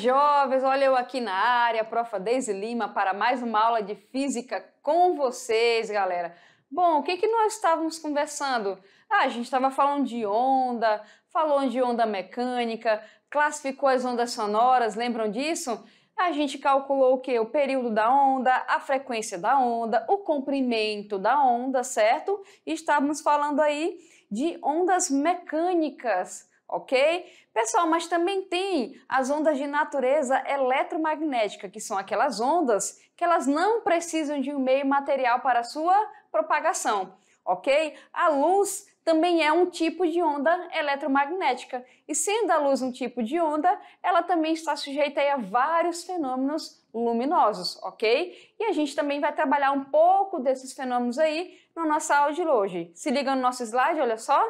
jovens! Olha eu aqui na área, profa Deise Lima, para mais uma aula de física com vocês, galera. Bom, o que, que nós estávamos conversando? Ah, a gente estava falando de onda, falou de onda mecânica, classificou as ondas sonoras, lembram disso? A gente calculou o que? O período da onda, a frequência da onda, o comprimento da onda, certo? E estávamos falando aí de ondas mecânicas ok? Pessoal, mas também tem as ondas de natureza eletromagnética, que são aquelas ondas que elas não precisam de um meio material para sua propagação, ok? A luz também é um tipo de onda eletromagnética e sendo a luz um tipo de onda, ela também está sujeita a vários fenômenos luminosos, ok? E a gente também vai trabalhar um pouco desses fenômenos aí na nossa aula de hoje. Se liga no nosso slide, olha só.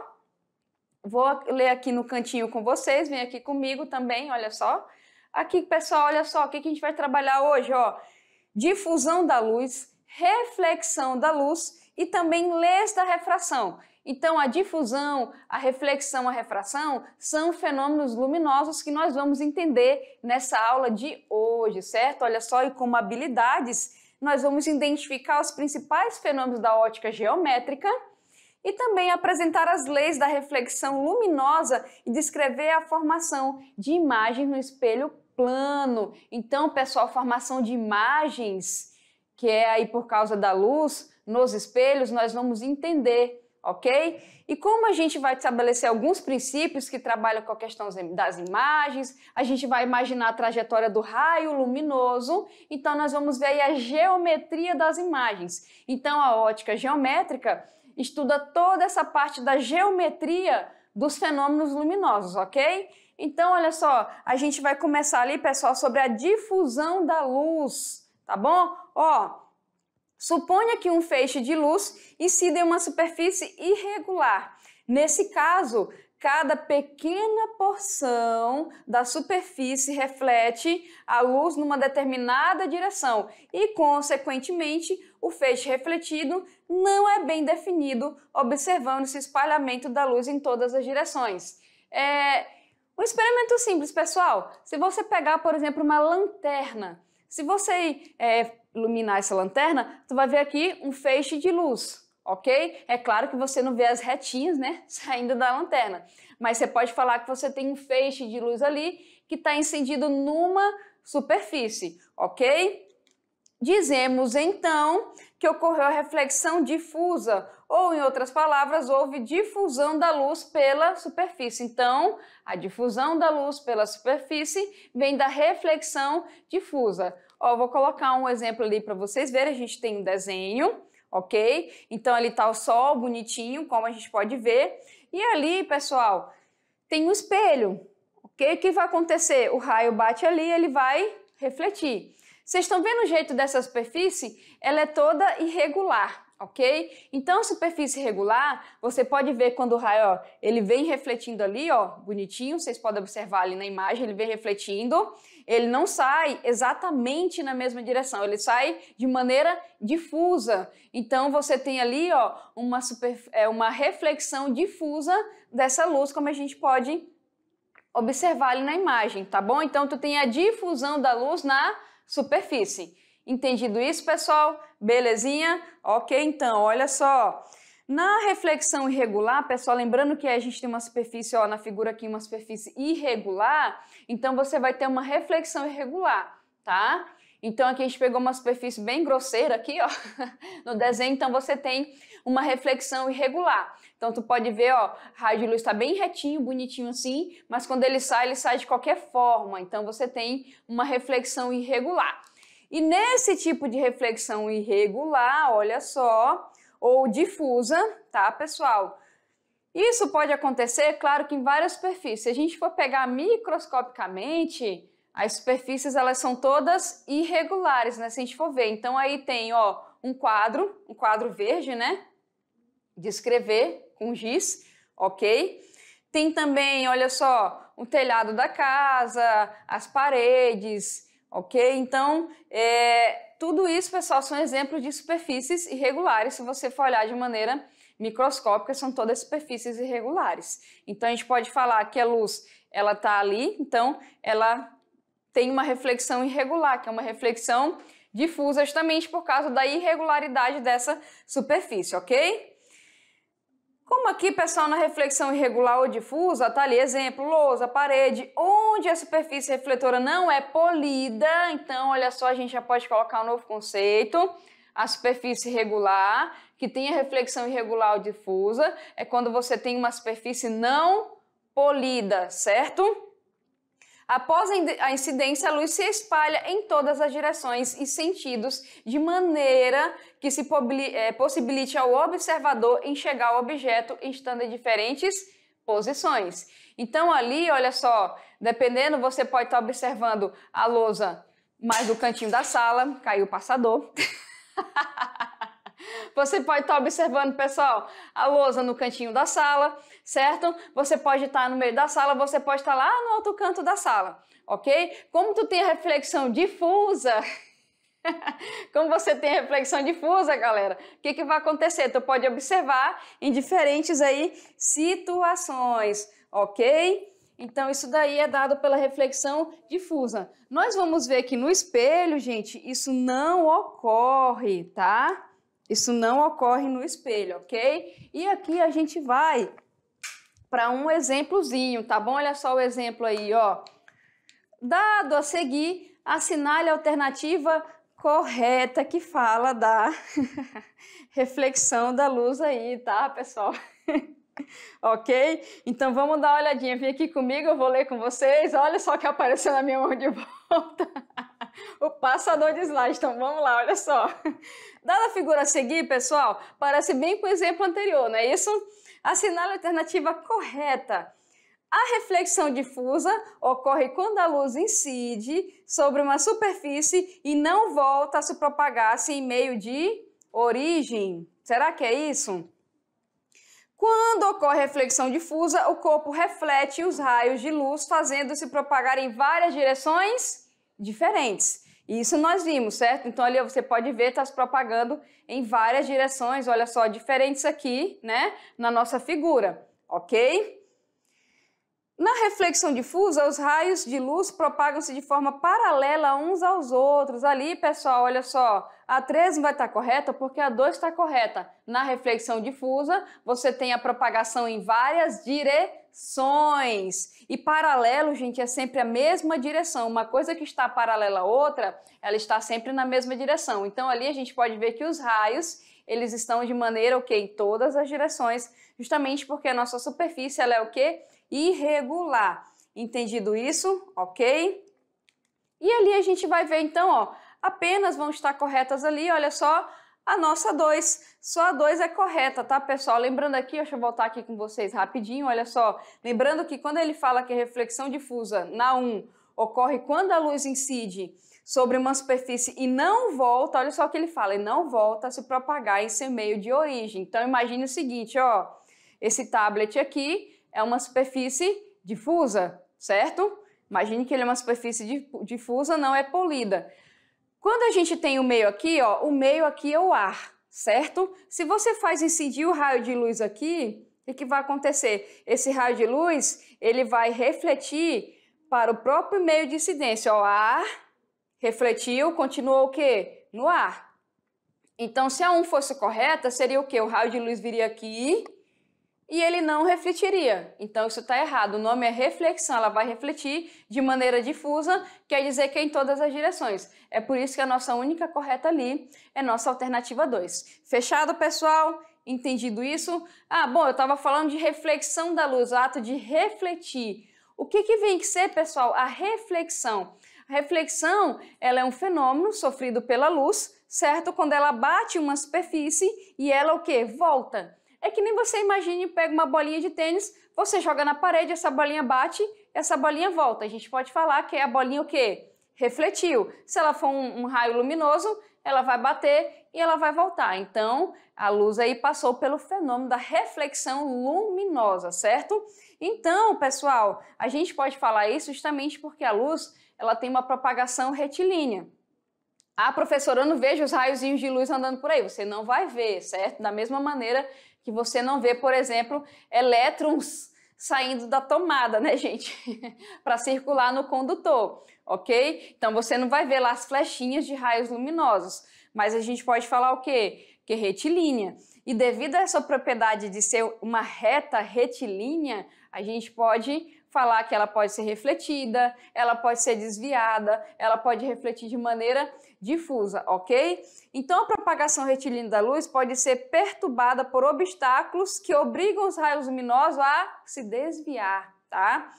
Vou ler aqui no cantinho com vocês, vem aqui comigo também, olha só. Aqui, pessoal, olha só, o que a gente vai trabalhar hoje, ó? Difusão da luz, reflexão da luz e também leis da refração. Então, a difusão, a reflexão, a refração são fenômenos luminosos que nós vamos entender nessa aula de hoje, certo? Olha só, e como habilidades, nós vamos identificar os principais fenômenos da ótica geométrica e também apresentar as leis da reflexão luminosa e descrever a formação de imagens no espelho plano. Então, pessoal, formação de imagens, que é aí por causa da luz nos espelhos, nós vamos entender, ok? E como a gente vai estabelecer alguns princípios que trabalham com a questão das imagens, a gente vai imaginar a trajetória do raio luminoso, então nós vamos ver aí a geometria das imagens. Então, a ótica geométrica estuda toda essa parte da geometria dos fenômenos luminosos, ok? Então, olha só, a gente vai começar ali, pessoal, sobre a difusão da luz, tá bom? Ó, suponha que um feixe de luz incide em uma superfície irregular. Nesse caso, cada pequena porção da superfície reflete a luz numa determinada direção e, consequentemente, o feixe refletido não é bem definido, observando esse espalhamento da luz em todas as direções. É um experimento simples, pessoal. Se você pegar, por exemplo, uma lanterna, se você é, iluminar essa lanterna, você vai ver aqui um feixe de luz ok? É claro que você não vê as retinhas, né, saindo da lanterna, mas você pode falar que você tem um feixe de luz ali que está incendido numa superfície, ok? Dizemos então que ocorreu a reflexão difusa, ou em outras palavras, houve difusão da luz pela superfície. Então, a difusão da luz pela superfície vem da reflexão difusa. Ó, vou colocar um exemplo ali para vocês verem. A gente tem um desenho ok? Então ali tá o sol bonitinho, como a gente pode ver. E ali, pessoal, tem um espelho, ok? O que vai acontecer? O raio bate ali, ele vai refletir. Vocês estão vendo o jeito dessa superfície? Ela é toda irregular, ok? Então, superfície regular, você pode ver quando o raio, ó, ele vem refletindo ali, ó, bonitinho, vocês podem observar ali na imagem, ele vem refletindo, ele não sai exatamente na mesma direção, ele sai de maneira difusa. Então, você tem ali, ó, uma, super, é, uma reflexão difusa dessa luz, como a gente pode observar ali na imagem, tá bom? Então, tu tem a difusão da luz na superfície. Entendido isso, pessoal? Belezinha? Ok, então, olha só. Na reflexão irregular, pessoal, lembrando que a gente tem uma superfície, ó, na figura aqui, uma superfície irregular, então você vai ter uma reflexão irregular, tá? Então aqui a gente pegou uma superfície bem grosseira aqui, ó, no desenho, então você tem uma reflexão irregular. Então tu pode ver, ó, raio de luz está bem retinho, bonitinho assim, mas quando ele sai, ele sai de qualquer forma. Então você tem uma reflexão irregular. E nesse tipo de reflexão irregular, olha só, ou difusa, tá, pessoal? Isso pode acontecer, claro que em várias superfícies. Se a gente for pegar microscopicamente, as superfícies elas são todas irregulares, né? Se a gente for ver, então aí tem, ó, um quadro, um quadro verde, né? De escrever com giz, ok? Tem também, olha só, o telhado da casa, as paredes, ok? Então, é, tudo isso, pessoal, são exemplos de superfícies irregulares, se você for olhar de maneira microscópica, são todas superfícies irregulares. Então, a gente pode falar que a luz, ela está ali, então, ela tem uma reflexão irregular, que é uma reflexão difusa justamente por causa da irregularidade dessa superfície, ok? Como aqui, pessoal, na reflexão irregular ou difusa, tá ali exemplo, lousa, parede, onde a superfície refletora não é polida, então olha só, a gente já pode colocar um novo conceito. A superfície regular, que tem a reflexão irregular ou difusa, é quando você tem uma superfície não polida, certo? Após a incidência, a luz se espalha em todas as direções e sentidos, de maneira que se é, possibilite ao observador enxergar o objeto estando em diferentes posições. Então, ali, olha só, dependendo, você pode estar observando a lousa mais do cantinho da sala, caiu o passador. Você pode estar observando, pessoal, a lousa no cantinho da sala certo? Você pode estar no meio da sala, você pode estar lá no outro canto da sala, ok? Como tu tem a reflexão difusa, como você tem a reflexão difusa, galera, o que, que vai acontecer? Tu pode observar em diferentes aí situações, ok? Então, isso daí é dado pela reflexão difusa. Nós vamos ver que no espelho, gente, isso não ocorre, tá? Isso não ocorre no espelho, ok? E aqui a gente vai para um exemplozinho, tá bom? Olha só o exemplo aí, ó. Dado a seguir, assinale a alternativa correta que fala da reflexão da luz aí, tá, pessoal? ok? Então vamos dar uma olhadinha. Vem aqui comigo, eu vou ler com vocês. Olha só o que apareceu na minha mão de volta. o passador de slide. Então vamos lá, olha só. Dada a figura a seguir, pessoal, parece bem com o exemplo anterior, não é isso? assinale a alternativa correta. A reflexão difusa ocorre quando a luz incide sobre uma superfície e não volta a se propagar -se assim meio de origem. Será que é isso? Quando ocorre reflexão difusa, o corpo reflete os raios de luz, fazendo-se propagar em várias direções diferentes isso nós vimos, certo? Então ali você pode ver, está se propagando em várias direções, olha só, diferentes aqui, né, na nossa figura, ok? Na reflexão difusa, os raios de luz propagam-se de forma paralela uns aos outros. Ali, pessoal, olha só, a 3 vai estar tá correta porque a 2 está correta. Na reflexão difusa, você tem a propagação em várias direções direções. E paralelo, gente, é sempre a mesma direção. Uma coisa que está paralela a outra, ela está sempre na mesma direção. Então ali a gente pode ver que os raios, eles estão de maneira o que Em todas as direções, justamente porque a nossa superfície ela é o quê? Irregular. Entendido isso? OK? E ali a gente vai ver então, ó, apenas vão estar corretas ali, olha só, a nossa 2. Só a 2 é correta, tá, pessoal? Lembrando aqui, deixa eu voltar aqui com vocês rapidinho, olha só. Lembrando que quando ele fala que reflexão difusa na 1 um, ocorre quando a luz incide sobre uma superfície e não volta, olha só o que ele fala, e não volta a se propagar em seu meio de origem. Então imagine o seguinte, ó, esse tablet aqui é uma superfície difusa, certo? Imagine que ele é uma superfície difusa, não é polida. Quando a gente tem o meio aqui, ó, o meio aqui é o ar, certo? Se você faz incidir o raio de luz aqui, o que vai acontecer? Esse raio de luz, ele vai refletir para o próprio meio de incidência, ó, ar, refletiu, continuou o quê? No ar. Então, se a 1 fosse correta, seria o quê? O raio de luz viria aqui e ele não refletiria. Então isso está errado. O nome é reflexão, ela vai refletir de maneira difusa, quer dizer que é em todas as direções. É por isso que a nossa única correta ali é nossa alternativa 2. Fechado, pessoal? Entendido isso? Ah, bom, eu estava falando de reflexão da luz, o ato de refletir. O que, que vem que ser, pessoal? A reflexão. A reflexão ela é um fenômeno sofrido pela luz, certo? Quando ela bate uma superfície e ela o que? Volta é que nem você imagine, pega uma bolinha de tênis, você joga na parede, essa bolinha bate, essa bolinha volta. A gente pode falar que é a bolinha o quê? Refletiu. Se ela for um, um raio luminoso, ela vai bater e ela vai voltar. Então, a luz aí passou pelo fenômeno da reflexão luminosa, certo? Então, pessoal, a gente pode falar isso justamente porque a luz, ela tem uma propagação retilínea. Ah, professora, eu não vejo os raiozinhos de luz andando por aí. Você não vai ver, certo? Da mesma maneira que você não vê, por exemplo, elétrons saindo da tomada, né, gente? para circular no condutor, ok? Então você não vai ver lá as flechinhas de raios luminosos, mas a gente pode falar o quê? Que é retilínea. E devido a essa propriedade de ser uma reta retilínea, a gente pode falar que ela pode ser refletida, ela pode ser desviada, ela pode refletir de maneira difusa, ok? Então, a propagação retilínea da luz pode ser perturbada por obstáculos que obrigam os raios luminosos a se desviar, tá?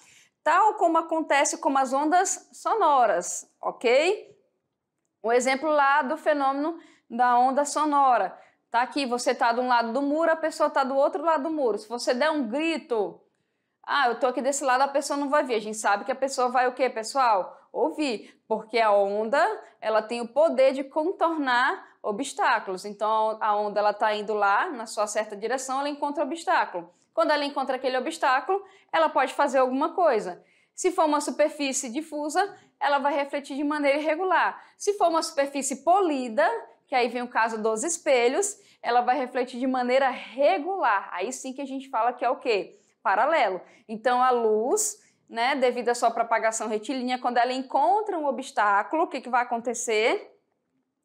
Tal como acontece com as ondas sonoras, ok? Um exemplo lá do fenômeno da onda sonora. Tá aqui, você tá de um lado do muro, a pessoa tá do outro lado do muro. Se você der um grito, ah, eu tô aqui desse lado, a pessoa não vai vir. A gente sabe que a pessoa vai o quê, pessoal? Ouvir, porque a onda, ela tem o poder de contornar obstáculos. Então, a onda ela tá indo lá na sua certa direção, ela encontra obstáculo. Quando ela encontra aquele obstáculo, ela pode fazer alguma coisa. Se for uma superfície difusa, ela vai refletir de maneira irregular. Se for uma superfície polida, que aí vem o caso dos espelhos, ela vai refletir de maneira regular. Aí sim que a gente fala que é o quê? paralelo. Então, a luz né, devido à sua propagação retilínea, quando ela encontra um obstáculo, o que, que vai acontecer?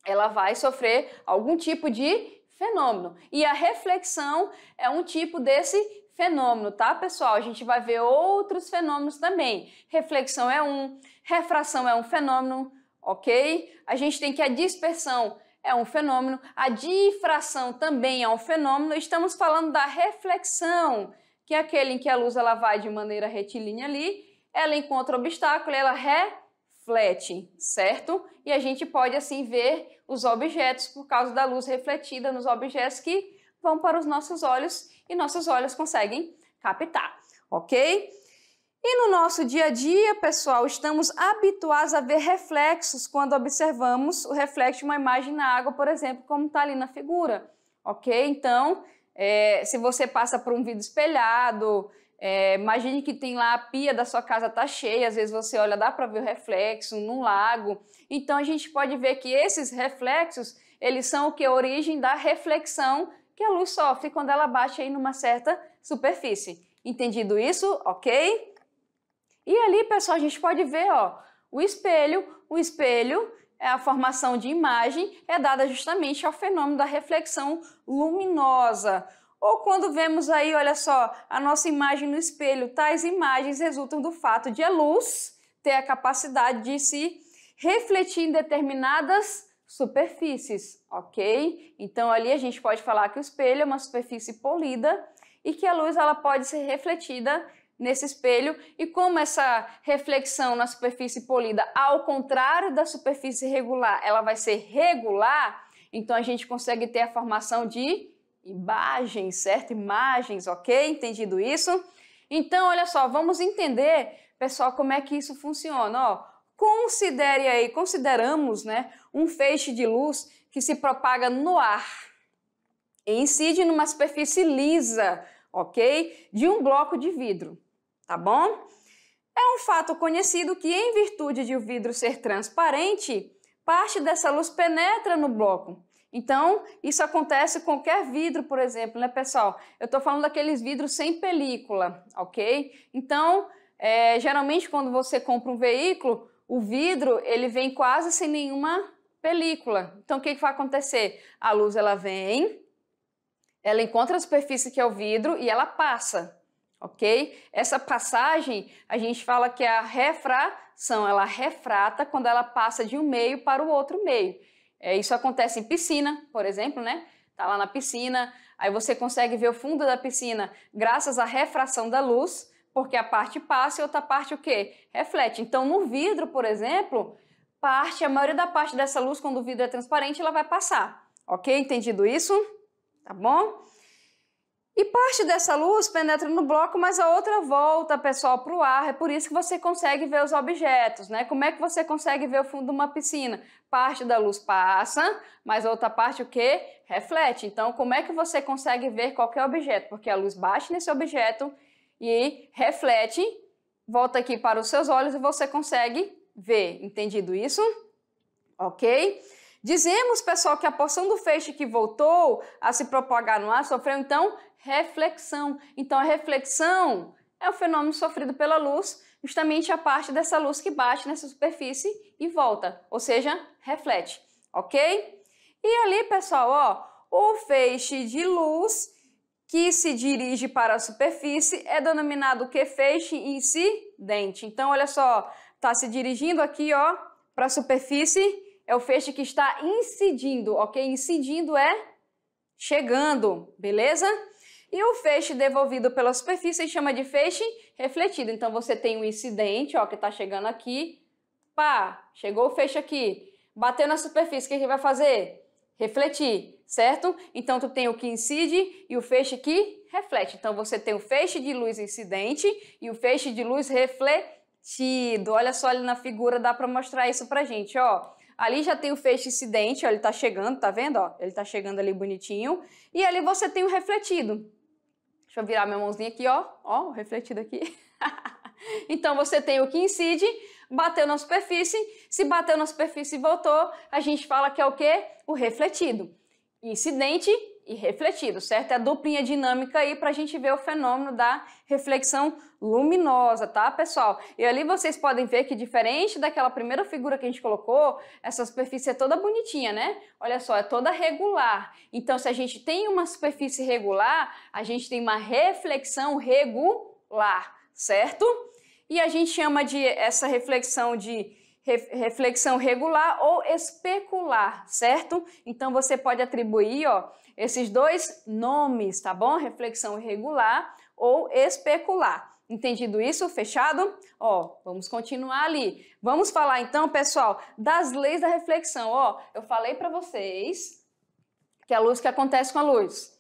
Ela vai sofrer algum tipo de fenômeno. E a reflexão é um tipo desse fenômeno, tá, pessoal? A gente vai ver outros fenômenos também. Reflexão é um, refração é um fenômeno, ok? A gente tem que a dispersão é um fenômeno, a difração também é um fenômeno. Estamos falando da reflexão que é aquele em que a luz ela vai de maneira retilínea ali, ela encontra obstáculo, ela reflete, certo? E a gente pode assim ver os objetos por causa da luz refletida nos objetos que vão para os nossos olhos e nossos olhos conseguem captar, ok? E no nosso dia a dia, pessoal, estamos habituados a ver reflexos quando observamos o reflexo de uma imagem na água, por exemplo, como está ali na figura, ok? Então, é, se você passa por um vidro espelhado, é, imagine que tem lá a pia da sua casa tá cheia, às vezes você olha, dá para ver o reflexo num lago. Então a gente pode ver que esses reflexos, eles são o que a origem da reflexão que a luz sofre quando ela bate aí numa certa superfície. Entendido isso? OK? E ali, pessoal, a gente pode ver, ó, o espelho, o espelho é, a formação de imagem é dada justamente ao fenômeno da reflexão luminosa. Ou quando vemos aí, olha só, a nossa imagem no espelho, tais imagens resultam do fato de a luz ter a capacidade de se refletir em determinadas superfícies, ok? Então ali a gente pode falar que o espelho é uma superfície polida e que a luz ela pode ser refletida nesse espelho e como essa reflexão na superfície polida, ao contrário da superfície regular, ela vai ser regular, então a gente consegue ter a formação de imagens, certo? Imagens, ok? Entendido isso? Então, olha só, vamos entender, pessoal, como é que isso funciona. Ó, considere aí, consideramos, né, um feixe de luz que se propaga no ar e incide numa superfície lisa, ok? De um bloco de vidro tá bom? É um fato conhecido que, em virtude de o vidro ser transparente, parte dessa luz penetra no bloco. Então, isso acontece com qualquer vidro, por exemplo, né, pessoal? Eu estou falando daqueles vidros sem película, ok? Então, é, geralmente, quando você compra um veículo, o vidro ele vem quase sem nenhuma película. Então, o que, que vai acontecer? A luz ela vem, ela encontra a superfície que é o vidro e ela passa ok? Essa passagem, a gente fala que é a refração, ela refrata quando ela passa de um meio para o outro meio. É, isso acontece em piscina, por exemplo, né? Tá lá na piscina, aí você consegue ver o fundo da piscina graças à refração da luz, porque a parte passa e outra parte o quê? Reflete. Então, no vidro, por exemplo, parte, a maioria da parte dessa luz, quando o vidro é transparente, ela vai passar. Ok? Entendido isso? Tá bom? E parte dessa luz penetra no bloco, mas a outra volta, pessoal, para o ar. É por isso que você consegue ver os objetos, né? Como é que você consegue ver o fundo de uma piscina? Parte da luz passa, mas a outra parte o quê? Reflete. Então, como é que você consegue ver qualquer objeto? Porque a luz bate nesse objeto e reflete, volta aqui para os seus olhos e você consegue ver. Entendido isso? Ok? Dizemos, pessoal, que a porção do feixe que voltou a se propagar no ar sofreu então reflexão. Então, a reflexão é o fenômeno sofrido pela luz, justamente a parte dessa luz que bate nessa superfície e volta, ou seja, reflete, ok? E ali, pessoal, ó, o feixe de luz que se dirige para a superfície é denominado que feixe incidente. Então, olha só, está se dirigindo aqui, ó, para a superfície, é o feixe que está incidindo, ok? Incidindo é chegando, beleza? E o feixe devolvido pela superfície gente chama de feixe refletido. Então você tem um incidente, ó, que está chegando aqui. Pá, chegou o feixe aqui. Bateu na superfície, o que, gente vai fazer? Refletir, certo? Então tu tem o que incide e o feixe que reflete. Então você tem o feixe de luz incidente e o feixe de luz refletido. Olha só ali na figura, dá para mostrar isso pra gente, ó. Ali já tem o feixe incidente, ó, ele tá chegando, tá vendo, ó? Ele tá chegando ali bonitinho. E ali você tem o refletido. Deixa eu virar minha mãozinha aqui, ó, ó, refletido aqui. então você tem o que incide, bateu na superfície, se bateu na superfície e voltou, a gente fala que é o que? O refletido. Incidente e refletido, certo? É a duplinha dinâmica aí para a gente ver o fenômeno da reflexão luminosa, tá, pessoal? E ali vocês podem ver que, diferente daquela primeira figura que a gente colocou, essa superfície é toda bonitinha, né? Olha só, é toda regular. Então, se a gente tem uma superfície regular, a gente tem uma reflexão regular, certo? E a gente chama de essa reflexão de reflexão regular ou especular, certo? Então você pode atribuir ó, esses dois nomes, tá bom? Reflexão irregular ou especular. Entendido isso? Fechado? Ó, vamos continuar ali. Vamos falar então, pessoal, das leis da reflexão. Ó, eu falei para vocês que a luz que acontece com a luz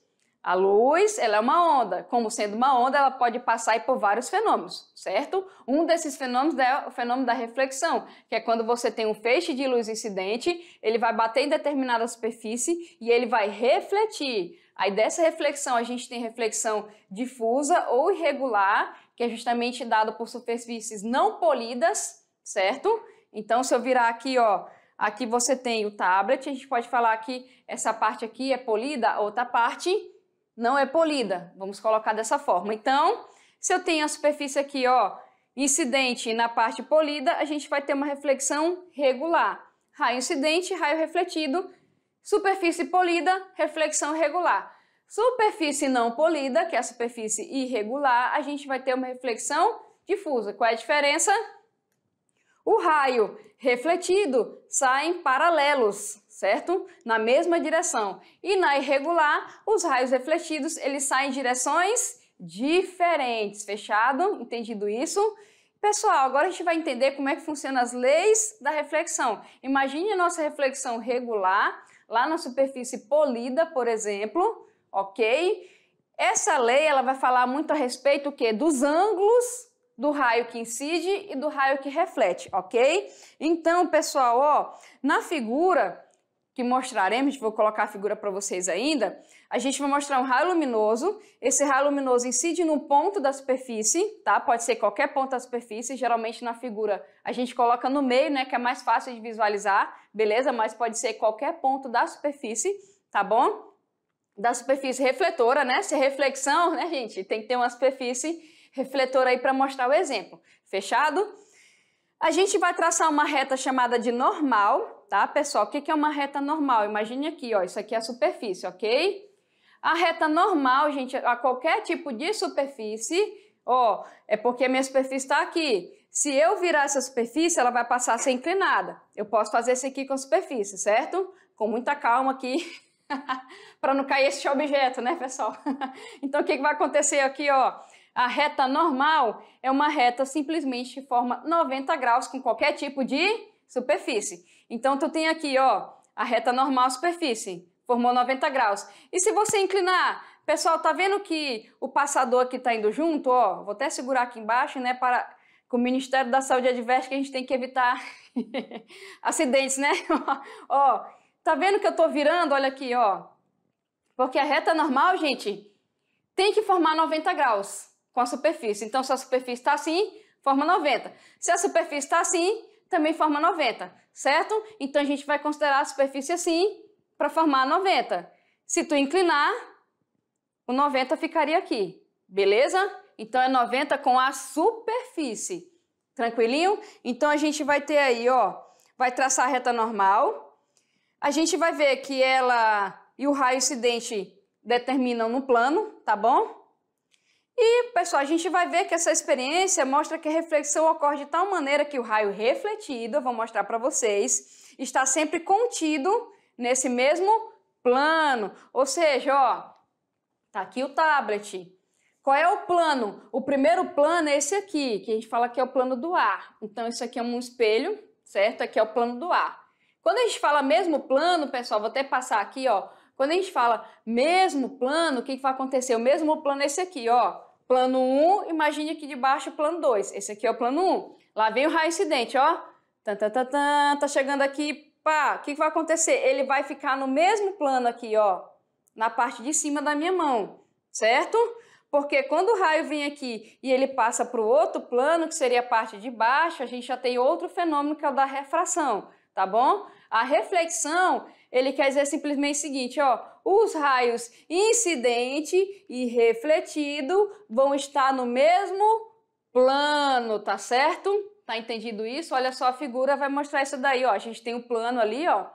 a luz, ela é uma onda. Como sendo uma onda, ela pode passar por vários fenômenos, certo? Um desses fenômenos é o fenômeno da reflexão, que é quando você tem um feixe de luz incidente, ele vai bater em determinada superfície e ele vai refletir. Aí dessa reflexão a gente tem reflexão difusa ou irregular, que é justamente dado por superfícies não polidas, certo? Então se eu virar aqui, ó, aqui você tem o tablet, a gente pode falar que essa parte aqui é polida, outra parte não é polida, vamos colocar dessa forma. Então, se eu tenho a superfície aqui, ó, incidente na parte polida, a gente vai ter uma reflexão regular. Raio incidente, raio refletido, superfície polida, reflexão regular. Superfície não polida, que é a superfície irregular, a gente vai ter uma reflexão difusa. Qual é a diferença? O raio refletido sai em paralelos, certo? Na mesma direção. E na irregular, os raios refletidos, eles saem em direções diferentes, fechado? Entendido isso? Pessoal, agora a gente vai entender como é que funcionam as leis da reflexão. Imagine a nossa reflexão regular, lá na superfície polida, por exemplo, ok? Essa lei ela vai falar muito a respeito que dos ângulos do raio que incide e do raio que reflete, ok? Então, pessoal, ó, na figura que mostraremos, vou colocar a figura para vocês ainda, a gente vai mostrar um raio luminoso. Esse raio luminoso incide num ponto da superfície, tá? Pode ser qualquer ponto da superfície, geralmente na figura a gente coloca no meio, né, que é mais fácil de visualizar, beleza? Mas pode ser qualquer ponto da superfície, tá bom? Da superfície refletora, né? Se é reflexão, né, gente? Tem que ter uma superfície refletora aí para mostrar o exemplo. Fechado? A gente vai traçar uma reta chamada de normal, tá, pessoal? O que é uma reta normal? Imagine aqui, ó, isso aqui é a superfície, ok? A reta normal, gente, a qualquer tipo de superfície, ó, é porque a minha superfície está aqui. Se eu virar essa superfície, ela vai passar a ser inclinada. Eu posso fazer isso aqui com a superfície, certo? Com muita calma aqui, para não cair este objeto, né, pessoal? então, o que, que vai acontecer aqui, ó? A reta normal é uma reta simplesmente que forma 90 graus com qualquer tipo de superfície. Então, tu tem aqui, ó, a reta normal superfície, formou 90 graus. E se você inclinar, pessoal, tá vendo que o passador aqui tá indo junto, ó? Vou até segurar aqui embaixo, né, para com o Ministério da Saúde adverte que a gente tem que evitar acidentes, né? ó, tá vendo que eu tô virando? Olha aqui, ó. Porque a reta normal, gente, tem que formar 90 graus com a superfície. Então, se a superfície está assim, forma 90. Se a superfície está assim, também forma 90 certo? Então a gente vai considerar a superfície assim para formar 90. Se tu inclinar, o 90 ficaria aqui, beleza? Então é 90 com a superfície. Tranquilinho? Então a gente vai ter aí, ó, vai traçar a reta normal. A gente vai ver que ela e o raio incidente determinam no plano, tá bom? E, pessoal, a gente vai ver que essa experiência mostra que a reflexão ocorre de tal maneira que o raio refletido, eu vou mostrar para vocês, está sempre contido nesse mesmo plano. Ou seja, ó, tá aqui o tablet, qual é o plano? O primeiro plano é esse aqui, que a gente fala que é o plano do ar. Então, isso aqui é um espelho, certo? Aqui é o plano do ar. Quando a gente fala mesmo plano, pessoal, vou até passar aqui, ó. Quando a gente fala mesmo plano, o que, que vai acontecer? O mesmo plano é esse aqui, ó. Plano 1, um, imagine aqui de baixo o plano 2. Esse aqui é o plano 1. Um. Lá vem o raio incidente, ó. Tan, tan, tan, tan, tá chegando aqui, pá. O que, que vai acontecer? Ele vai ficar no mesmo plano aqui, ó. Na parte de cima da minha mão, certo? Porque quando o raio vem aqui e ele passa para o outro plano, que seria a parte de baixo, a gente já tem outro fenômeno que é o da refração, tá bom? A reflexão ele quer dizer simplesmente o seguinte, ó, os raios incidente e refletido vão estar no mesmo plano, tá certo? Tá entendido isso? Olha só a figura, vai mostrar isso daí, ó. A gente tem um plano ali, ó,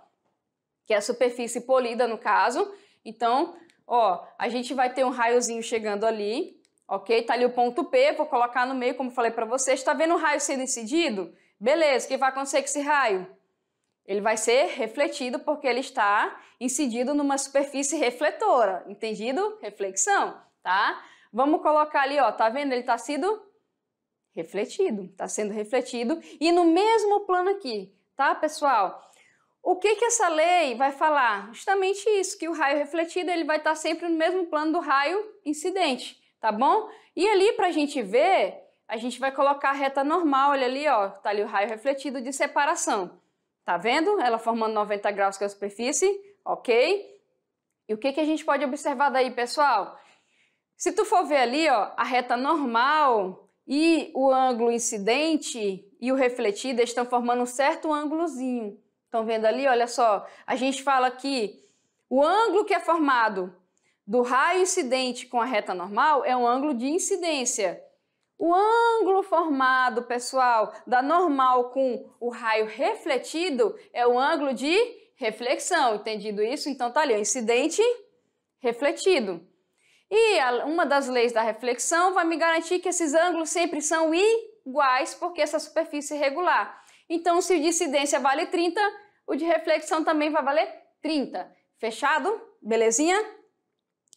que é a superfície polida no caso. Então, ó, a gente vai ter um raiozinho chegando ali, ok? Tá ali o ponto P, vou colocar no meio, como falei para vocês. Tá vendo o raio sendo incidido? Beleza, o que vai acontecer com esse raio? Ele vai ser refletido porque ele está incidido numa superfície refletora, entendido? Reflexão, tá? Vamos colocar ali, ó, tá vendo? Ele está sendo refletido, está sendo refletido e no mesmo plano aqui, tá, pessoal? O que, que essa lei vai falar? Justamente isso, que o raio refletido ele vai estar tá sempre no mesmo plano do raio incidente, tá bom? E ali para a gente ver, a gente vai colocar a reta normal, olha ali, ó, tá ali o raio refletido de separação. Tá vendo? Ela formando 90 graus com a superfície, ok? E o que, que a gente pode observar daí, pessoal? Se tu for ver ali, ó, a reta normal e o ângulo incidente e o refletido estão formando um certo ângulozinho. Estão vendo ali? Olha só, a gente fala que o ângulo que é formado do raio incidente com a reta normal é um ângulo de incidência. O ângulo formado, pessoal, da normal com o raio refletido é o ângulo de reflexão. Entendido isso? Então tá ali, o incidente refletido. E uma das leis da reflexão vai me garantir que esses ângulos sempre são iguais, porque essa superfície é regular. Então, se o de incidência vale 30, o de reflexão também vai valer 30. Fechado? Belezinha?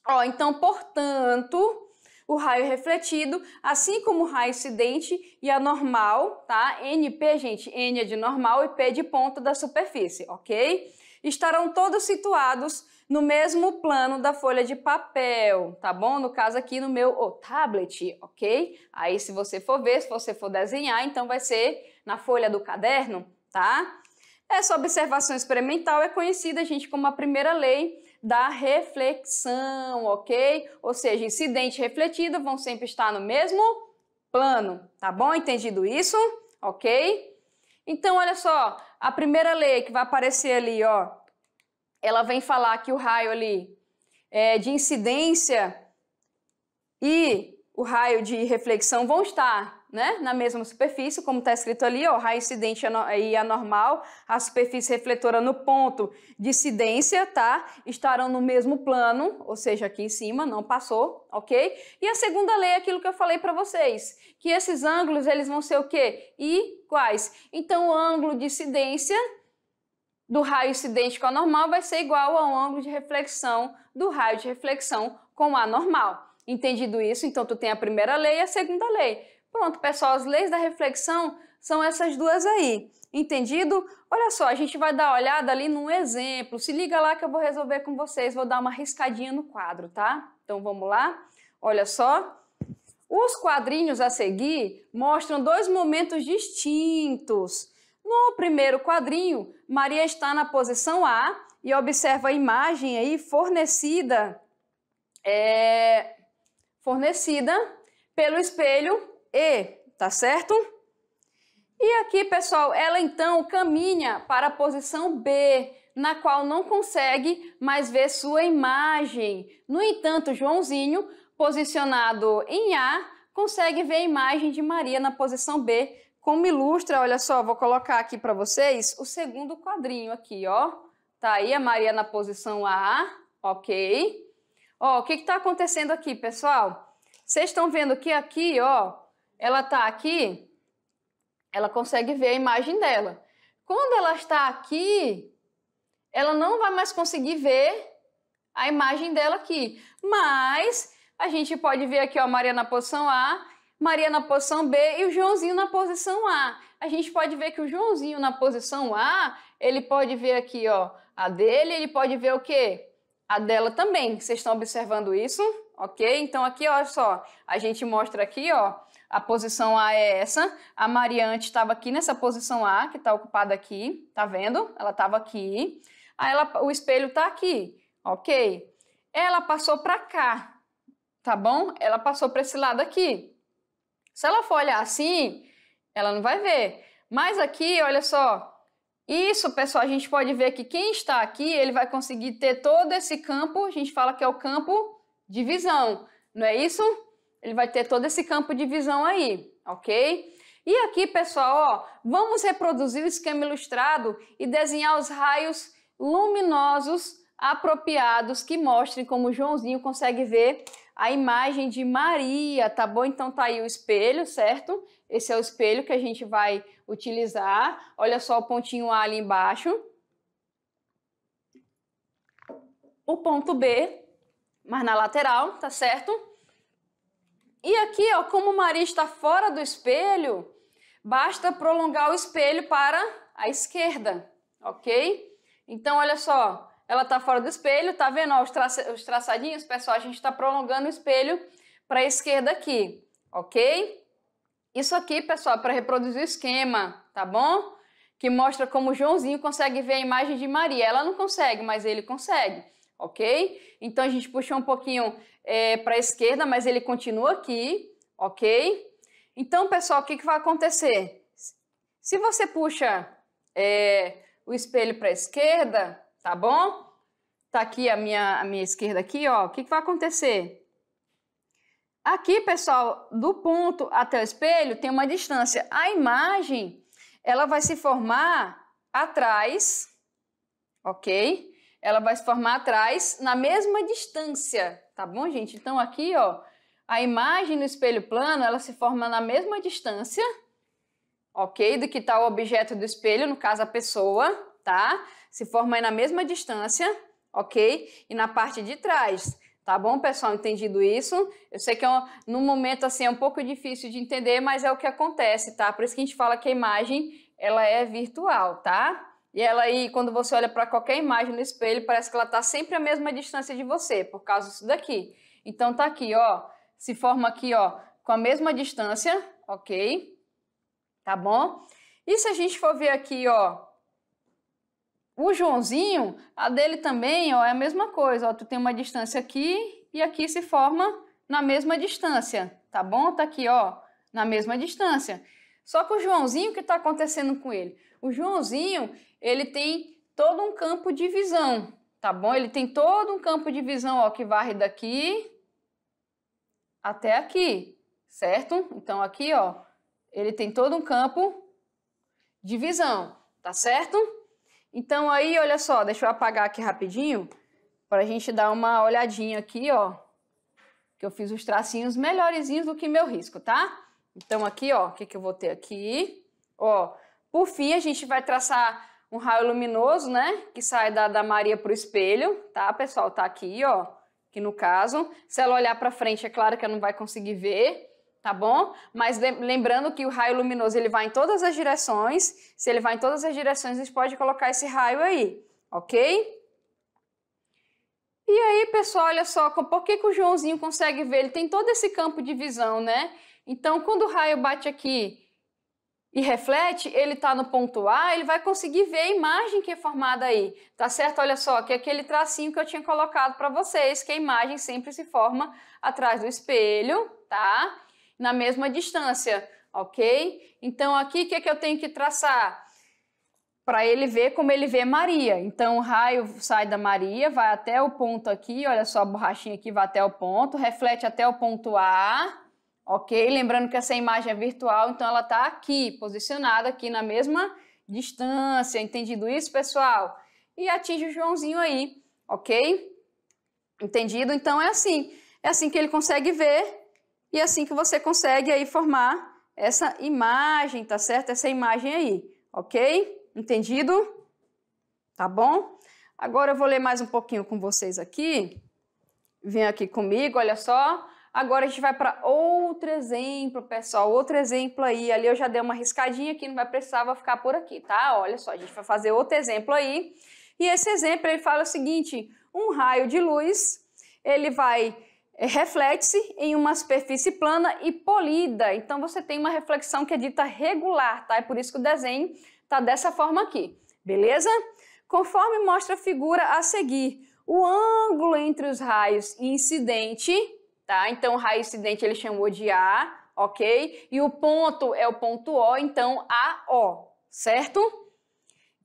Ó, então, portanto, o raio refletido, assim como o raio incidente e a normal, tá? NP, gente, N é de normal e P é de ponta da superfície, ok? Estarão todos situados no mesmo plano da folha de papel, tá bom? No caso aqui no meu oh, tablet, ok? Aí se você for ver, se você for desenhar, então vai ser na folha do caderno, tá? Essa observação experimental é conhecida, gente, como a primeira lei da reflexão, ok? Ou seja, incidente e refletido vão sempre estar no mesmo plano, tá bom? Entendido isso? Ok? Então, olha só, a primeira lei que vai aparecer ali, ó, ela vem falar que o raio ali é, de incidência e o raio de reflexão vão estar né, na mesma superfície, como está escrito ali, ó, raio incidente e anormal, a superfície refletora no ponto de incidência, tá? Estarão no mesmo plano, ou seja, aqui em cima, não passou, ok? E a segunda lei é aquilo que eu falei para vocês, que esses ângulos, eles vão ser o quê? Iguais. Então, o ângulo de incidência do raio incidente com a normal vai ser igual ao ângulo de reflexão do raio de reflexão com a normal. Entendido isso, então tu tem a primeira lei e a segunda lei. Pronto, pessoal, as leis da reflexão são essas duas aí. Entendido? Olha só, a gente vai dar uma olhada ali num exemplo. Se liga lá que eu vou resolver com vocês, vou dar uma riscadinha no quadro, tá? Então vamos lá. Olha só. Os quadrinhos a seguir mostram dois momentos distintos. No primeiro quadrinho, Maria está na posição A e observa a imagem aí fornecida, é, fornecida pelo espelho e, tá certo? E aqui, pessoal, ela então caminha para a posição B, na qual não consegue mais ver sua imagem. No entanto, Joãozinho, posicionado em A, consegue ver a imagem de Maria na posição B, como ilustra, olha só, vou colocar aqui para vocês o segundo quadrinho aqui, ó. Tá aí a Maria na posição A, ok? Ó, o que está acontecendo aqui, pessoal? Vocês estão vendo que aqui, ó, ela está aqui, ela consegue ver a imagem dela. Quando ela está aqui, ela não vai mais conseguir ver a imagem dela aqui. Mas a gente pode ver aqui ó, a Maria na posição A, Maria na posição B e o Joãozinho na posição A. A gente pode ver que o Joãozinho na posição A, ele pode ver aqui ó, a dele, ele pode ver o quê? A dela também. Vocês estão observando isso? Ok? Então aqui, olha só, a gente mostra aqui, ó, a posição A é essa. A Mariante estava aqui nessa posição A, que está ocupada aqui, tá vendo? Ela estava aqui. Aí ela, o espelho está aqui, ok? Ela passou para cá, tá bom? Ela passou para esse lado aqui. Se ela for olhar assim, ela não vai ver. Mas aqui, olha só, isso, pessoal, a gente pode ver que quem está aqui, ele vai conseguir ter todo esse campo, a gente fala que é o campo de visão, não é isso? ele vai ter todo esse campo de visão aí, ok? E aqui, pessoal, ó, vamos reproduzir o esquema ilustrado e desenhar os raios luminosos apropriados que mostrem como Joãozinho consegue ver a imagem de Maria, tá bom? Então tá aí o espelho, certo? Esse é o espelho que a gente vai utilizar. Olha só o pontinho A ali embaixo. O ponto B, mas na lateral, tá certo? E aqui, ó, como Maria está fora do espelho, basta prolongar o espelho para a esquerda, ok? Então, olha só, ela está fora do espelho, tá vendo ó, os, os traçadinhos, pessoal? A gente está prolongando o espelho para a esquerda aqui, ok? Isso aqui, pessoal, é para reproduzir o esquema, tá bom? Que mostra como Joãozinho consegue ver a imagem de Maria. Ela não consegue, mas ele consegue ok? Então a gente puxou um pouquinho é, para a esquerda, mas ele continua aqui, ok? Então, pessoal, o que, que vai acontecer? Se você puxa é, o espelho para a esquerda, tá bom? Tá aqui a minha, a minha esquerda aqui, ó. O que, que vai acontecer? Aqui, pessoal, do ponto até o espelho tem uma distância. A imagem, ela vai se formar atrás, ok? ela vai se formar atrás na mesma distância, tá bom, gente? Então aqui, ó, a imagem no espelho plano, ela se forma na mesma distância, ok? Do que está o objeto do espelho, no caso a pessoa, tá? Se forma aí na mesma distância, ok? E na parte de trás. Tá bom, pessoal? Entendido isso? Eu sei que é um, momento assim é um pouco difícil de entender, mas é o que acontece, tá? Por isso que a gente fala que a imagem ela é virtual, tá? E ela aí, quando você olha para qualquer imagem no espelho, parece que ela está sempre a mesma distância de você, por causa disso daqui. Então tá aqui, ó, se forma aqui, ó, com a mesma distância, ok? Tá bom? E se a gente for ver aqui, ó, o Joãozinho, a dele também, ó, é a mesma coisa, ó, tu tem uma distância aqui e aqui se forma na mesma distância, tá bom? Tá aqui, ó, na mesma distância. Só que o Joãozinho, o que está acontecendo com ele? O Joãozinho, ele tem todo um campo de visão, tá bom? Ele tem todo um campo de visão, ó, que varre daqui até aqui, certo? Então aqui, ó, ele tem todo um campo de visão, tá certo? Então aí, olha só, deixa eu apagar aqui rapidinho para a gente dar uma olhadinha aqui, ó, que eu fiz os tracinhos melhorzinhos do que meu risco, tá? Então aqui, ó, o que que eu vou ter aqui? Ó, por fim, a gente vai traçar um raio luminoso, né? Que sai da, da Maria para o espelho, tá, pessoal? Tá aqui, ó. Que no caso, se ela olhar para frente, é claro que ela não vai conseguir ver, tá bom? Mas lembrando que o raio luminoso ele vai em todas as direções. Se ele vai em todas as direções, a gente pode colocar esse raio aí, ok? E aí, pessoal, olha só, por que, que o Joãozinho consegue ver? Ele tem todo esse campo de visão, né? Então, quando o raio bate aqui e reflete, ele está no ponto A, ele vai conseguir ver a imagem que é formada aí, tá certo? Olha só, que é aquele tracinho que eu tinha colocado para vocês, que a imagem sempre se forma atrás do espelho, tá? Na mesma distância, ok? Então aqui, o que, é que eu tenho que traçar? Para ele ver como ele vê Maria. Então o raio sai da Maria, vai até o ponto aqui, olha só a borrachinha aqui, vai até o ponto, reflete até o ponto A, ok? Lembrando que essa imagem é virtual, então ela está aqui, posicionada aqui na mesma distância, entendido isso, pessoal? E atinge o Joãozinho aí, ok? Entendido? Então é assim, é assim que ele consegue ver e é assim que você consegue aí formar essa imagem, tá certo? Essa imagem aí, ok? Entendido? Tá bom? Agora eu vou ler mais um pouquinho com vocês aqui. Vem aqui comigo, olha só. Agora a gente vai para outro exemplo, pessoal. Outro exemplo aí. Ali eu já dei uma riscadinha aqui, não vai precisar, vou ficar por aqui, tá? Olha só, a gente vai fazer outro exemplo aí. E esse exemplo ele fala o seguinte: um raio de luz, ele vai eh, reflete-se em uma superfície plana e polida. Então você tem uma reflexão que é dita regular, tá? É por isso que o desenho tá dessa forma aqui. Beleza? Conforme mostra a figura a seguir, o ângulo entre os raios incidente tá? Então, raiz incidente ele chamou de A, ok? E o ponto é o ponto O, então AO, certo?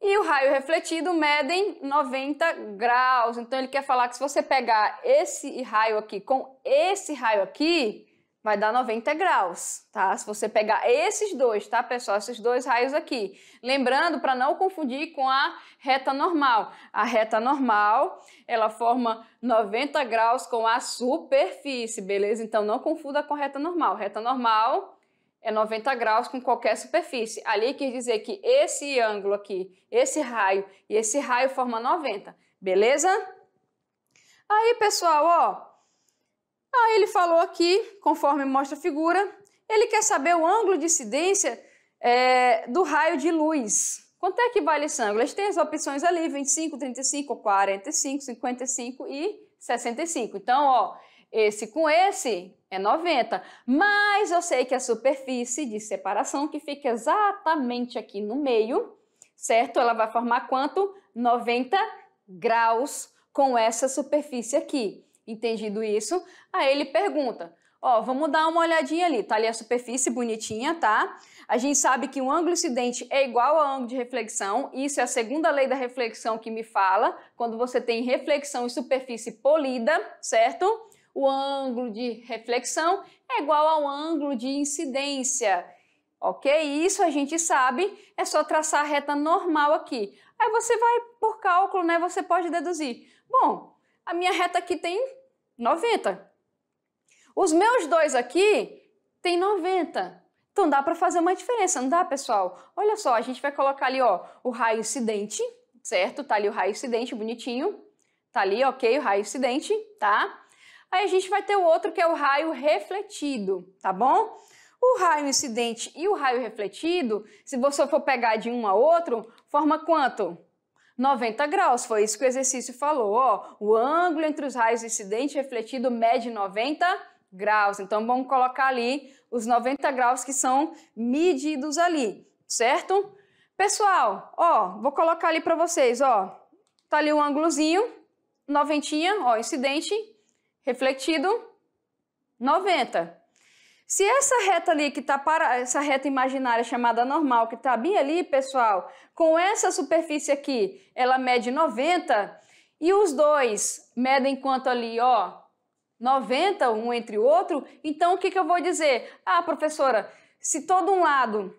E o raio refletido medem 90 graus. Então, ele quer falar que se você pegar esse raio aqui com esse raio aqui, vai dar 90 graus, tá? Se você pegar esses dois, tá, pessoal? Esses dois raios aqui. Lembrando para não confundir com a reta normal. A reta normal, ela forma 90 graus com a superfície, beleza? Então não confunda com a reta normal. Reta normal é 90 graus com qualquer superfície. Ali quer dizer que esse ângulo aqui, esse raio e esse raio forma 90, beleza? Aí, pessoal, ó, Aí ele falou aqui, conforme mostra a figura, ele quer saber o ângulo de incidência é, do raio de luz. Quanto é que vale esse ângulo? gente tem as opções ali, 25, 35, 45, 55 e 65. Então, ó, esse com esse é 90, mas eu sei que a superfície de separação que fica exatamente aqui no meio, certo? Ela vai formar quanto? 90 graus com essa superfície aqui entendido isso, aí ele pergunta: Ó, vamos dar uma olhadinha ali, tá ali a superfície bonitinha, tá? A gente sabe que o ângulo incidente é igual ao ângulo de reflexão, isso é a segunda lei da reflexão que me fala, quando você tem reflexão e superfície polida, certo? O ângulo de reflexão é igual ao ângulo de incidência. Ok? Isso a gente sabe, é só traçar a reta normal aqui. Aí você vai por cálculo, né? Você pode deduzir. Bom, a minha reta aqui tem 90. Os meus dois aqui têm 90. Então dá para fazer uma diferença, não dá, pessoal? Olha só, a gente vai colocar ali, ó, o raio incidente, certo? Tá ali o raio incidente, bonitinho. Tá ali, ok, o raio incidente, tá? Aí a gente vai ter o outro que é o raio refletido, tá bom? O raio incidente e o raio refletido, se você for pegar de um a outro, forma quanto? 90 graus. Foi isso que o exercício falou. Ó, o ângulo entre os raios incidente e refletido mede 90 graus. Então vamos colocar ali os 90 graus que são medidos ali, certo? Pessoal, ó, vou colocar ali para vocês, ó. Tá ali um ângulozinho, noventinha, ó, incidente, refletido, 90. Se essa reta ali que está para essa reta imaginária chamada normal que está bem ali, pessoal, com essa superfície aqui, ela mede 90 e os dois medem quanto ali, ó, 90 um entre o outro. Então o que, que eu vou dizer? Ah, professora, se todo um lado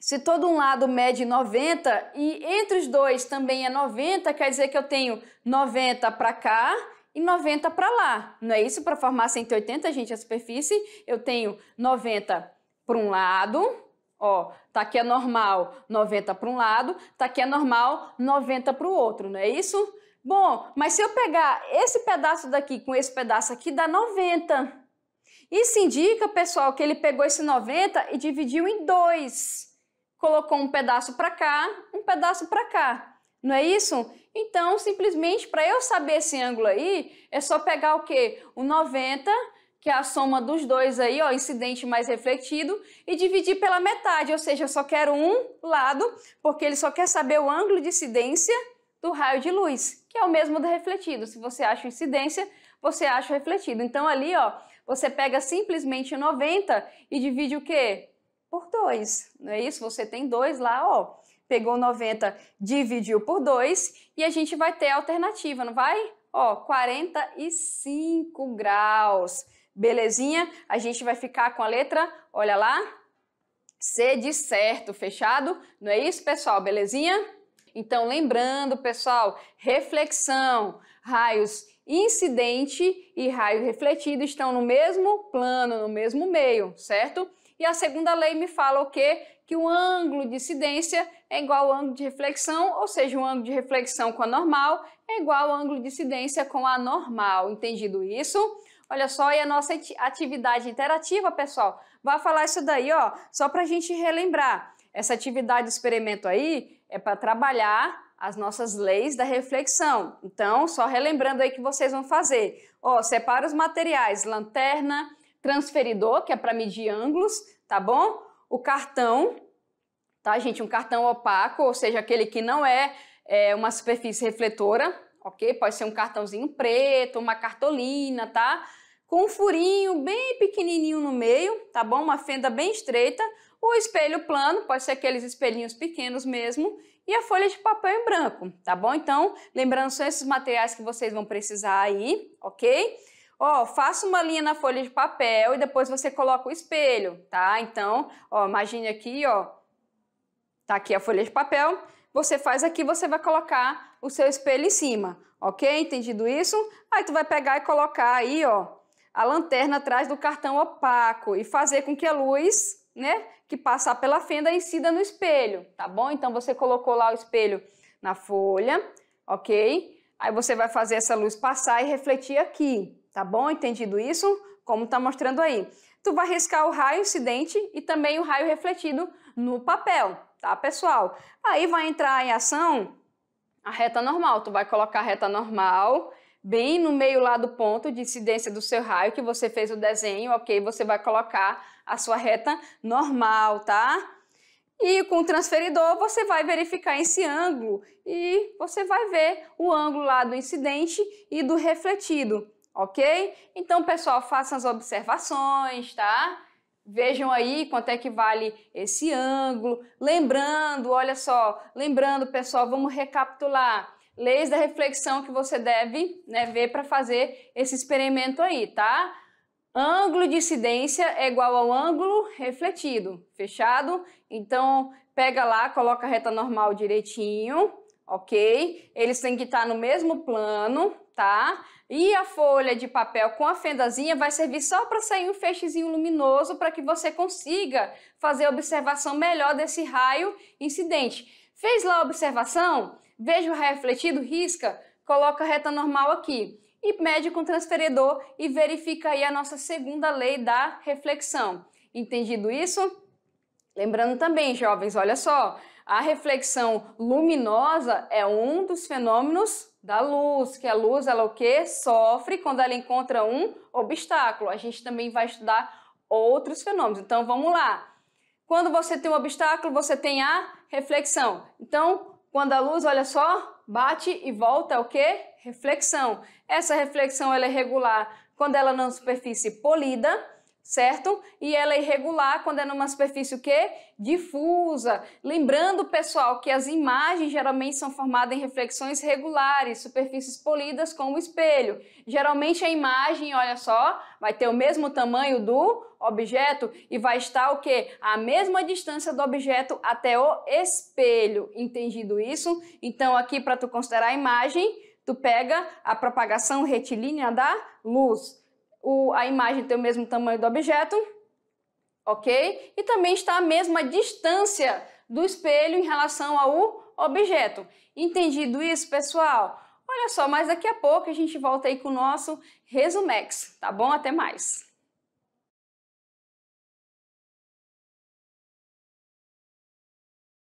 se todo um lado mede 90 e entre os dois também é 90, quer dizer que eu tenho 90 para cá e 90 para lá. Não é isso? Para formar 180, gente, a superfície, eu tenho 90 para um lado, ó, tá aqui é normal, 90 para um lado, tá aqui é normal, 90 para o outro, não é isso? Bom, mas se eu pegar esse pedaço daqui com esse pedaço aqui, dá 90. Isso indica, pessoal, que ele pegou esse 90 e dividiu em dois. Colocou um pedaço para cá, um pedaço para cá. Não é isso? Então, simplesmente para eu saber esse ângulo aí, é só pegar o quê? O 90, que é a soma dos dois aí, ó, incidente mais refletido, e dividir pela metade, ou seja, eu só quero um lado, porque ele só quer saber o ângulo de incidência do raio de luz, que é o mesmo do refletido. Se você acha incidência, você acha refletido. Então ali, ó, você pega simplesmente o 90 e divide o quê? Por 2. Não é isso? Você tem 2 lá, ó pegou 90, dividiu por 2 e a gente vai ter a alternativa, não vai? Ó, 45 graus. Belezinha? A gente vai ficar com a letra, olha lá, C de certo, fechado? Não é isso, pessoal? Belezinha? Então, lembrando, pessoal, reflexão, raios incidente e raio refletido estão no mesmo plano, no mesmo meio, certo? E a segunda lei me fala o quê? Que o ângulo de incidência é igual ao ângulo de reflexão, ou seja, o ângulo de reflexão com a normal é igual ao ângulo de incidência com a normal. Entendido isso? Olha só, e a nossa atividade interativa, pessoal, vai falar isso daí, ó, só para a gente relembrar. Essa atividade experimento aí é para trabalhar as nossas leis da reflexão. Então, só relembrando aí que vocês vão fazer. Ó, separa os materiais, lanterna, transferidor, que é para medir ângulos, tá bom? O cartão, tá, gente? Um cartão opaco, ou seja, aquele que não é, é uma superfície refletora, ok? Pode ser um cartãozinho preto, uma cartolina, tá? Com um furinho bem pequenininho no meio, tá bom? Uma fenda bem estreita. O espelho plano, pode ser aqueles espelhinhos pequenos mesmo. E a folha de papel em branco, tá bom? Então, lembrando, são esses materiais que vocês vão precisar aí, ok? Ó, faça uma linha na folha de papel e depois você coloca o espelho, tá? Então, ó, imagine aqui, ó, Tá aqui a folha de papel. Você faz aqui, você vai colocar o seu espelho em cima, ok? Entendido isso? Aí tu vai pegar e colocar aí, ó, a lanterna atrás do cartão opaco e fazer com que a luz, né, que passar pela fenda incida no espelho, tá bom? Então você colocou lá o espelho na folha, ok? Aí você vai fazer essa luz passar e refletir aqui, tá bom? Entendido isso? Como tá mostrando aí. Tu vai riscar o raio incidente e também o raio refletido no papel, tá, pessoal? Aí vai entrar em ação a reta normal. Tu vai colocar a reta normal bem no meio lá do ponto de incidência do seu raio que você fez o desenho, ok? Você vai colocar a sua reta normal, tá? E com o transferidor você vai verificar esse ângulo e você vai ver o ângulo lá do incidente e do refletido, ok? Então, pessoal, façam as observações, tá? Vejam aí quanto é que vale esse ângulo. Lembrando, olha só, lembrando, pessoal, vamos recapitular. Leis da reflexão que você deve né, ver para fazer esse experimento aí, tá? Ângulo de incidência é igual ao ângulo refletido, fechado? Então, pega lá, coloca a reta normal direitinho, ok? Eles têm que estar no mesmo plano, tá? E a folha de papel com a fendazinha vai servir só para sair um feixezinho luminoso para que você consiga fazer a observação melhor desse raio incidente. Fez lá a observação? Veja o raio refletido, risca, coloca a reta normal aqui e mede com o transferidor e verifica aí a nossa segunda lei da reflexão. Entendido isso? Lembrando também, jovens, olha só, a reflexão luminosa é um dos fenômenos da luz, que a luz ela o que sofre quando ela encontra um obstáculo. A gente também vai estudar outros fenômenos. Então vamos lá. Quando você tem um obstáculo, você tem a reflexão. Então, quando a luz, olha só, bate e volta é o que? Reflexão. Essa reflexão ela é regular quando ela é na superfície polida certo? E ela é irregular quando é numa superfície o quê? Difusa. Lembrando, pessoal, que as imagens geralmente são formadas em reflexões regulares, superfícies polidas como o espelho. Geralmente a imagem, olha só, vai ter o mesmo tamanho do objeto e vai estar o quê? A mesma distância do objeto até o espelho. Entendido isso? Então aqui para tu considerar a imagem, tu pega a propagação retilínea da luz o, a imagem tem o mesmo tamanho do objeto, ok? E também está a mesma distância do espelho em relação ao objeto. Entendido isso, pessoal? Olha só, mas daqui a pouco a gente volta aí com o nosso Resumex, tá bom? Até mais!